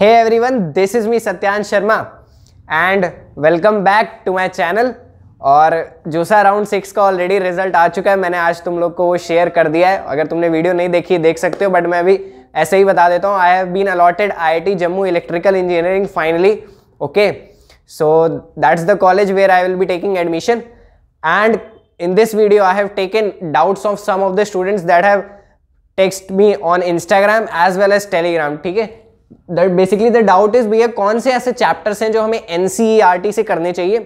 Hey everyone this is me Satyan Sharma and welcome back to my channel और जो round six का already result आ चुका है मैंने आज तुम लोग को वो शेयर कर दिया है अगर तुमने वीडियो नहीं देखी देख सकते हो बट मैं अभी ऐसे ही बता देता हूँ I have been allotted I I T Jammu electrical engineering finally okay so that's the college where I will be taking admission and in this video I have taken doubts of some of the students that have text me on Instagram as well as Telegram ठीक है basically the doubt is भैया कौन से ऐसे chapters हैं जो हमें N e से करने चाहिए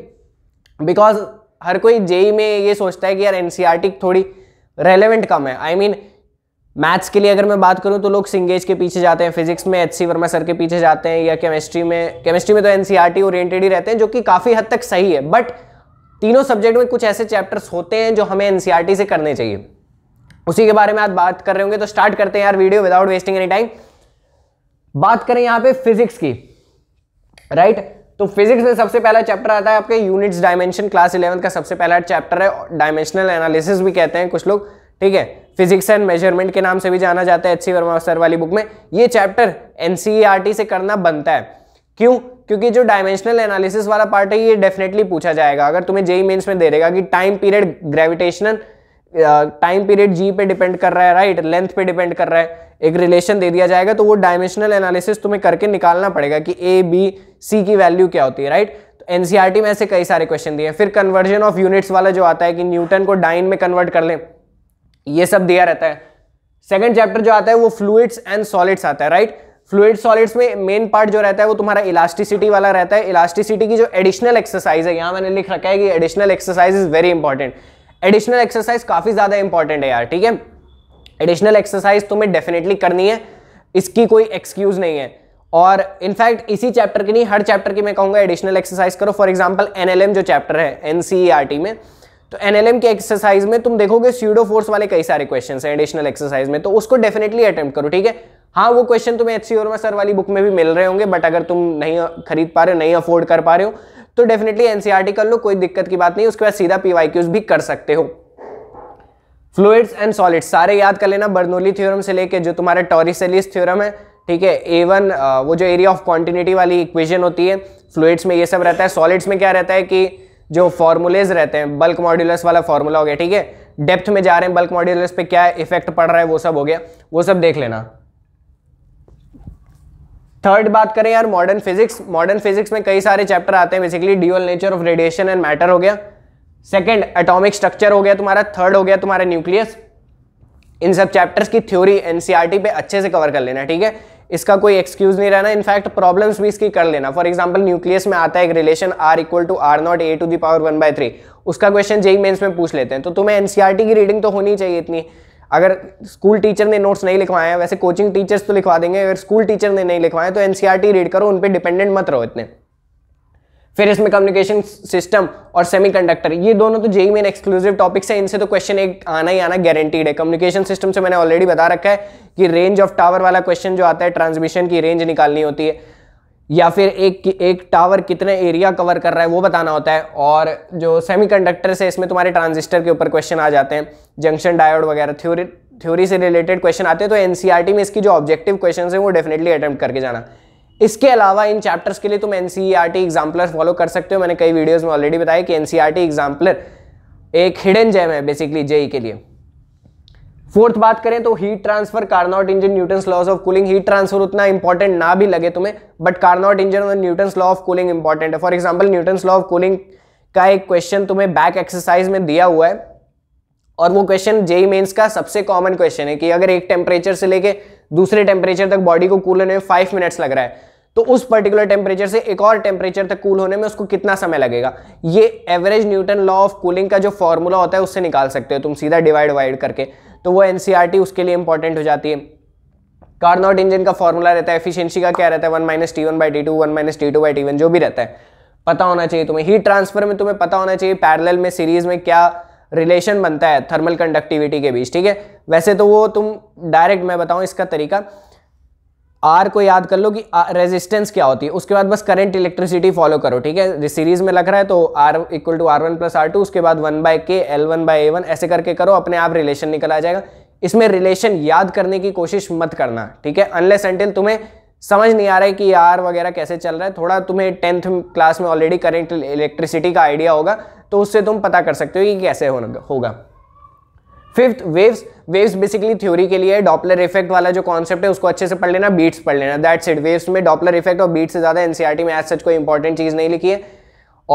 बिकॉज हर कोई जेई e में ये सोचता है कि यार एन e थोड़ी रेलिवेंट कम है I I mean mean, maths के लिए अगर मैं बात करूं तो लोग सिंगेज के पीछे जाते हैं फिजिक्स में एच सी वर्मा सर के पीछे जाते हैं या केमिस्ट्री में केमिस्ट्री में तो एन ओरिएंटेड ही रहते हैं जो कि काफ़ी हद तक सही है बट तीनों सब्जेक्ट में कुछ ऐसे चैप्टर्स होते हैं जो हमें एन से करने चाहिए उसी के बारे में आज बात कर रहे होंगे तो स्टार्ट करते हैं यार video without wasting any time बात करें यहां पे फिजिक्स की राइट तो फिजिक्स में सबसे पहला चैप्टर आता है आपके यूनिट्स डायमेंशन क्लास इलेवन का सबसे पहला चैप्टर है डायमेंशनल एनालिसिस भी कहते हैं कुछ लोग ठीक है फिजिक्स एंड मेजरमेंट के नाम से भी जाना जाता है एच सी वर्मा सर वाली बुक में ये चैप्टर एनसीईआरटी e से करना बनता है क्यों क्योंकि जो डायमेंशनल एनालिसिस वाला पार्ट है ये डेफिनेटली पूछा जाएगा अगर तुम्हें जेई मेंस e में दे देगा कि time period gravitational time period G पे डिपेंड कर रहा है राइट right? लेंथ पे डिपेंड कर रहा है एक रिलेशन दे दिया जाएगा तो वो डायमेंशनल एनालिसिस तुम्हें करके निकालना पड़ेगा कि ए बी सी की वैल्यू क्या होती है राइट right? तो एनसीईआरटी e में ऐसे कई सारे क्वेश्चन दिए फिर कन्वर्जन ऑफ यूनिट्स वाला जो आता है कि न्यूटन को डाइन में कन्वर्ट कर ले ये सब दिया रहता है सेकेंड चैप्टर जो आता है वो फ्लूड्स एंड सॉलिड्स आता है राइट right? फ्लूड सॉलिड्स में मेन पार्ट जो रहता है वो तुम्हारा इलास्टिसिटी वाला रहता है इलास्टिसिटी की जो एडिशनल एक्सरसाइज है यहाँ मैंने लिख रखा है कि additional exercise is very important additional exercise काफ़ी ज़्यादा इंपॉर्टेंट है यार ठीक है एडिशनल एक्सरसाइज तुम्हें डेफिनेटली करनी है इसकी कोई एक्सक्यूज़ नहीं है और इनफैक्ट इसी चैप्टर की नहीं हर चैप्टर की मैं कहूंगा एडिशनल एक्सरसाइज करो फॉर एग्जाम्पल एन जो चैप्टर है एनसीईआरटी e में तो एन की एक्सरसाइज में तुम देखोगे स्यूडो फोर्स वाले कई सारे क्वेश्चन हैं एडिशनल एक्सरसाइज में तो उसको डेफिनेटली अटेम्प्ट करो ठीक है हाँ वो क्वेश्चन तुम्हें एच सी सर वाली बुक में भी मिल रहे होंगे बट अगर तुम नहीं खरीद पा रहे हो नहीं अफोर्ड कर पा रहे हो तो डेफिनेटली एनसीआरटी e कर लो कोई दिक्कत की बात नहीं उसके बाद सीधा पीवाईक्यूज भी कर सकते हो फ्लूड्स एंड सॉलिड्स सारे याद कर लेना बर्नोली थ्योरम से लेके जो तुम्हारे टॉरिसलिस थ्योरम है ठीक है ए वन वो जो एरिया ऑफ कॉन्टिन्यूटी वाली इक्वेशन होती है फ्लूड्स में ये सब रहता है सॉलिड्स में क्या रहता है कि जो फॉर्मूलेज रहते हैं बल्क मॉड्यूलस वाला फॉर्मूला हो गया ठीक है डेप्थ में जा रहे हैं बल्क मॉड्यूलस पे क्या इफेक्ट पड़ रहा है वो सब हो गया वो सब देख लेना थर्ड बात करें यार मॉडर्न फिजिक्स मॉडर्न फिजिक्स में कई सारे चैप्टर आते हैं basically dual nature of radiation and matter हो गया सेकेंड एटॉमिक स्ट्रक्चर हो गया तुम्हारा थर्ड हो गया तुम्हारा न्यूक्लियस इन सब चैप्टर्स की थ्योरी एनसीईआरटी e पे अच्छे से कवर कर लेना ठीक है इसका कोई एक्सक्यूज नहीं रहना इनफैक्ट प्रॉब्लम्स भी इसकी कर लेना फॉर एग्जाम्पल न्यूक्लियस में आता है एक relation R equal to R naught A to the power one by three उसका क्वेश्चन जेई मेन्स में पूछ लेते हैं तो तुम्हें एनसीआरटी e की रीडिंग तो होनी चाहिए इतनी अगर स्कूल टीचर ने नोट्स नहीं लिखवाए वैसे कोचिंग टीचर्स तो लिखवा देंगे अगर स्कूल टीचर ने नहीं लिखवाए तो एन रीड e करो उन पर डिपेंडेंट मत रहो इतने फिर इसमें कम्युनिकेशन सिस्टम और सेमीकंडक्टर ये दोनों तो जेई मेन एक्सक्लूसिव टॉपिक्स हैं इनसे तो क्वेश्चन एक आना ही आना गारंटीड है कम्युनिकेशन सिस्टम से मैंने ऑलरेडी बता रखा है कि रेंज ऑफ टावर वाला क्वेश्चन जो आता है ट्रांसमिशन की रेंज निकालनी होती है या फिर एक एक टावर कितने एरिया कवर कर रहा है वो बताना होता है और जो सेमीकंडक्टर से इसमें तुम्हारे ट्रांजिस्टर के ऊपर क्वेश्चन आ जाते हैं जंक्शन डायोड वगैरह थ्योरी थ्योरी से रिलेटेड क्वेश्चन आते हैं तो एन में इसकी जो ऑब्जेक्टिव क्वेश्चन है वो डेफिनेटली अटैम्प्ट करके जाना इसके अलावा इन चैप्टर्स के लिए तुम एन सी एग्जाम्पलर फॉलो कर सकते हो मैंने कई वीडियोज़ में ऑलरेडी बताया कि एन सी एग्जाम्पलर एक हिडन जैम है बेसिकली जेई e के लिए फोर्थ बात करें तो heat transfer Carnot engine Newton laws of cooling heat transfer उतना इंपॉर्टेंट ना भी लगे तुम्हें बट कार्नॉट इंजन और Newton law of cooling important है for example Newton law of cooling का एक क्वेश्चन तुम्हें बैक एक्सरसाइज में दिया हुआ है और वो क्वेश्चन जेई मेन्स का सबसे कॉमन क्वेश्चन है कि अगर एक टेम्परेचर से लेके दूसरे टेम्परेचर तक बॉडी को कूल होने में फाइव मिनट्स लग रहा है तो उस पर्टिकुलर टेम्परेचर से एक और टेम्परेचर तक कूल होने में उसको कितना समय लगेगा ये average Newton law of cooling का जो फॉर्मूला होता है उससे निकाल सकते हो तुम सीधा डिवाइड वाइड करके तो वो एन e उसके लिए इंपॉर्टेंट हो जाती है कार्नोट इंजन का फॉर्मूला रहता है एफिशिएंसी का क्या रहता है one minus T one by T two one minus T two by T one जो भी रहता है पता होना चाहिए तुम्हें हीट ट्रांसफर में तुम्हें पता होना चाहिए पैरेलल में सीरीज में क्या रिलेशन बनता है थर्मल कंडक्टिविटी के बीच ठीक है वैसे तो वो तुम डायरेक्ट मैं बताऊं इसका तरीका आर को याद कर लो कि रेजिस्टेंस क्या होती है उसके बाद बस करंट इलेक्ट्रिसिटी फॉलो करो ठीक है सीरीज में लग रहा है तो R equal to R one plus R two उसके बाद one by K L one by A one ऐसे करके करो अपने आप रिलेशन निकल आ जाएगा इसमें रिलेशन याद करने की कोशिश मत करना ठीक है अनलेस एंटिल तुम्हें समझ नहीं आ रहा है कि आर वगैरह कैसे चल रहा है थोड़ा तुम्हें टेंथ क्लास में ऑलरेडी करेंट इलेक्ट्रिसिटी का आइडिया होगा तो उससे तुम पता कर सकते हो कि कैसे होगा fifth waves waves basically theory के लिए डॉपलर इफेक्ट वाला जो कॉन्सेप्ट है उसको अच्छे से पढ़ लेना बीट्स पढ़ लेना दैट्स इट वेव्स में डॉपलर इफेक्ट और बीट्स से ज़्यादा एनसीईआरटी e में एज सच कोई इंपॉर्टेंट चीज़ नहीं लिखी है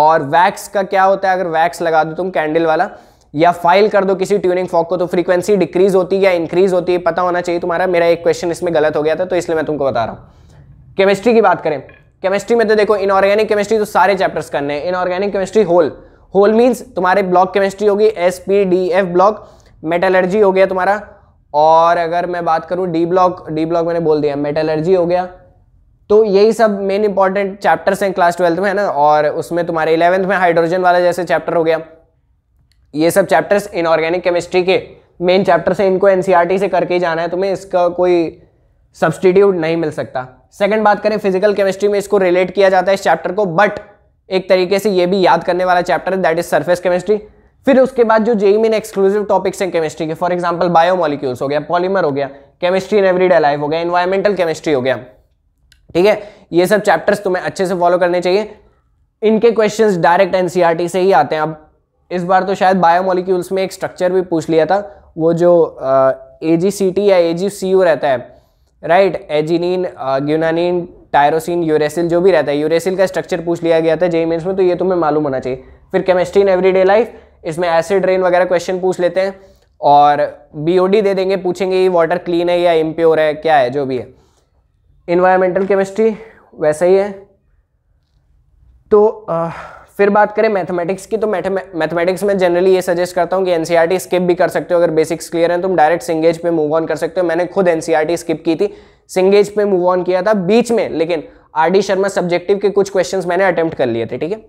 और वैक्स का क्या होता है अगर वैक्स लगा दो तुम कैंडल वाला या फाइल कर दो किसी ट्यूनिंग फॉक को तो फ्रीक्वेंसी डिक्रीज होती है या इंक्रीज होती है पता होना चाहिए तुम्हारा मेरा एक क्वेश्चन इसमें गलत हो गया था तो इसलिए मैं तुमको बता रहा हूँ केमिस्ट्री की बात करें केमिस्ट्री में तो देखो इनऑर्गेनिक केमिस्ट्री तो सारे चैप्टर्स करने हैं inorganic chemistry whole whole means तुम्हारे ब्लॉक केमिस्ट्री होगी S P D F block metallurgy हो गया तुम्हारा और अगर मैं बात करूँ डी ब्लॉक डी ब्लॉक मैंने बोल दिया मेटालर्जी हो गया तो यही सब मेन इंपॉर्टेंट चैप्टर्स हैं क्लास ट्वेल्थ में है ना और उसमें तुम्हारे इलेवेंथ में हाइड्रोजन वाला जैसे चैप्टर हो गया ये सब चैप्टर्स इनऑर्गेनिक केमिस्ट्री के मेन चैप्टर से इनको एनसीईआरटी e से करके ही जाना है तुम्हें इसका कोई सब्सटीट्यूट नहीं मिल सकता सेकंड बात करें फिजिकल केमिस्ट्री में इसको रिलेट किया जाता है इस चैप्टर को बट एक तरीके से ये भी याद करने वाला चैप्टर है दैट इज सरफेस केमिस्ट्री फिर उसके बाद जो जेई मेन एक्सक्लूसिव टॉपिक्स हैं केमिस्ट्री के फॉर एग्जाम्पल बायोमोलिक्यूल्स हो गया पॉलीमर हो गया केमिस्ट्री इन एवरीडे लाइफ हो गया इन्वायरमेंटल केमिस्ट्री हो गया ठीक है ये सब चैप्टर्स तुम्हें अच्छे से फॉलो करने चाहिए इनके क्वेश्चंस डायरेक्ट एनसीईआरटी से ही आते हैं अब इस बार तो शायद बायोमोलिक्यूल्स में एक स्ट्रक्चर भी पूछ लिया था वो जो ए या ए रहता है right arginine guanine tyrosine uracil जो भी रहता है यूरेसिल का स्ट्रक्चर पूछ लिया गया था जेई मेन्स में तो ये तुम्हें मालूम होना चाहिए फिर केमिस्ट्री इन एवरीडे लाइफ इसमें एसिड रेन वगैरह क्वेश्चन पूछ लेते हैं और बीओडी दे देंगे पूछेंगे ये वाटर क्लीन है या इम्प्योर है क्या है जो भी है इन्वायरमेंटल केमिस्ट्री वैसा ही है तो आ, फिर बात करें मैथमेटिक्स की तो मैथमेटिक्स में जनरली ये सजेस्ट करता हूँ कि एन स्किप e भी कर सकते हो अगर बेसिक्स क्लियर हैं तुम डायरेक्ट सिंगेज पे मूव ऑन कर सकते हो मैंने खुद एन स्किप e की थी सिंगेज पे मूव ऑन किया था बीच में लेकिन आर डी शर्मा सब्जेक्टिव के कुछ क्वेश्चंस मैंने अटेम्प्ट कर लिए थे ठीक है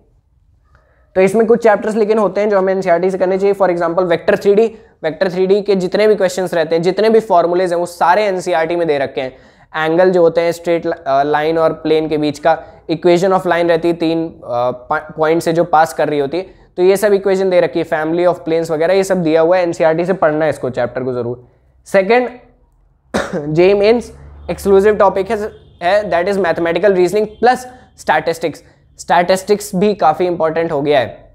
तो इसमें कुछ चैप्टर्स लेकिन होते हैं जो हमें एनसीआरटी से करने चाहिए for example vector three vector three के जितने भी क्वेश्चन रहते हैं जितने भी फॉर्मूलेज हैं वो सारे एनसीआरटी में दे रखे हैं एंगल जो होते हैं स्ट्रेट लाइन और प्लेन के बीच का इक्वेशन ऑफ लाइन रहती है तीन पॉइंट से जो पास कर रही होती है तो ये सब इक्वेशन दे रखी है फैमिली ऑफ प्लेन्स वगैरह ये सब दिया हुआ है एनसीईआरटी से पढ़ना है इसको चैप्टर को जरूर second JEE Mains exclusive topic है that is mathematical reasoning plus statistics statistics भी काफ़ी इंपॉर्टेंट हो गया है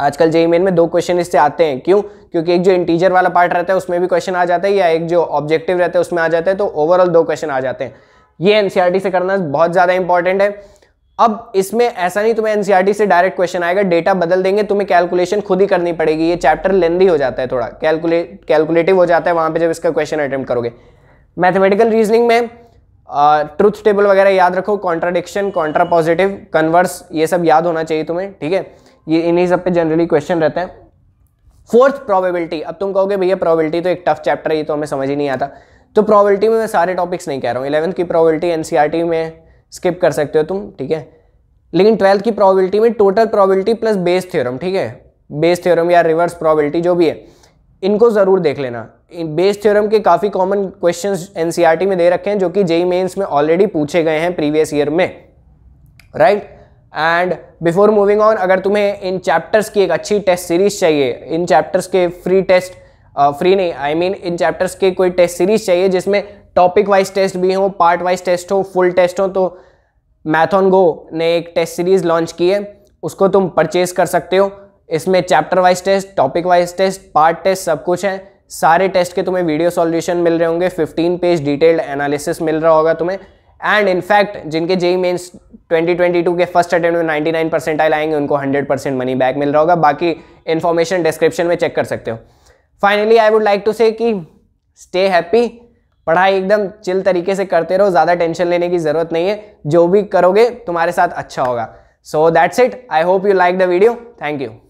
आजकल जेई मेन में दो क्वेश्चन इससे आते हैं क्यों क्योंकि एक जो इंटीजर वाला पार्ट रहता है उसमें भी क्वेश्चन आ जाता है या एक जो ऑब्जेक्टिव रहता है उसमें आ जाता है तो ओवरऑल दो क्वेश्चन आ जाते हैं ये एनसीईआरटी e से करना बहुत ज़्यादा इंपॉर्टेंट है अब इसमें ऐसा नहीं तुम्हें एनसीईआरटी e से डायरेक्ट क्वेश्चन आएगा डेटा बदल देंगे तुम्हें कैलकुलेशन खुद ही करनी पड़ेगी ये चैप्टर लेंदी हो जाता है थोड़ा कैलकुलेट कैलकुलेटिव हो जाता है वहाँ पे जब इसका क्वेश्चन अटेम्प्ट करोगे मैथमेटिकल रीजनिंग में ट्रूथ टेबल वगैरह याद रखो कॉन्ट्राडिक्शन कॉन्ट्रा पॉजिटिव कन्वर्स ये सब याद होना चाहिए तुम्हें ठीक है ये इन्हीं सब पे जनरली क्वेश्चन रहते हैं फोर्थ प्रोबेबिलिटी अब तुम कहोगे भैया प्रोबेबिलिटी तो एक टफ चैप्टर है ये तो हमें समझ ही नहीं आता तो प्रोबेबिलिटी में मैं सारे टॉपिक्स नहीं कह रहा हूँ इलेवंथ की प्रोबेबिलिटी एनसीईआरटी e में स्किप कर सकते हो तुम ठीक है लेकिन ट्वेल्थ की प्रोबेबिलिटी में total probability plus Bayes theorem ठीक है बेस थ्योरम या रिवर्स प्रोबेबिलिटी जो भी है इनको ज़रूर देख लेना बेस थ्योरम के काफ़ी कॉमन क्वेश्चंस एनसीईआरटी में दे रखे हैं जो कि जेई मेन्स e e में ऑलरेडी पूछे गए हैं प्रीवियस ईयर में right and before moving on अगर तुम्हें इन चैप्टर्स की एक अच्छी टेस्ट सीरीज चाहिए इन चैप्टर्स के फ्री टेस्ट फ्री नहीं आई I मीन mean, इन चैप्टर्स के कोई टेस्ट सीरीज चाहिए जिसमें टॉपिक वाइज टेस्ट भी हो पार्ट वाइज टेस्ट हो फुल टेस्ट हो तो मैथॉन गो ने एक टेस्ट सीरीज लॉन्च की है उसको तुम परचेज कर सकते हो इसमें chapter wise test topic wise test part test सब कुछ है सारे टेस्ट के तुम्हें वीडियो सॉल्यूशन मिल रहे होंगे 15 पेज डिटेल्ड एनालिसिस मिल रहा होगा तुम्हें एंड इनफैक्ट जिनके जेई मेन्स 2022 के फर्स्ट अटेम्प्ट में 99 आए लाएंगे उनको 100 परसेंट मनी बैक मिल रहा होगा बाकी इन्फॉर्मेशन डिस्क्रिप्शन में चेक कर सकते हो finally I would like to say कि स्टे हैप्पी पढ़ाई एकदम चिल तरीके से करते रहो ज़्यादा टेंशन लेने की ज़रूरत नहीं है जो भी करोगे तुम्हारे साथ अच्छा होगा so that's it I hope you like the video thank you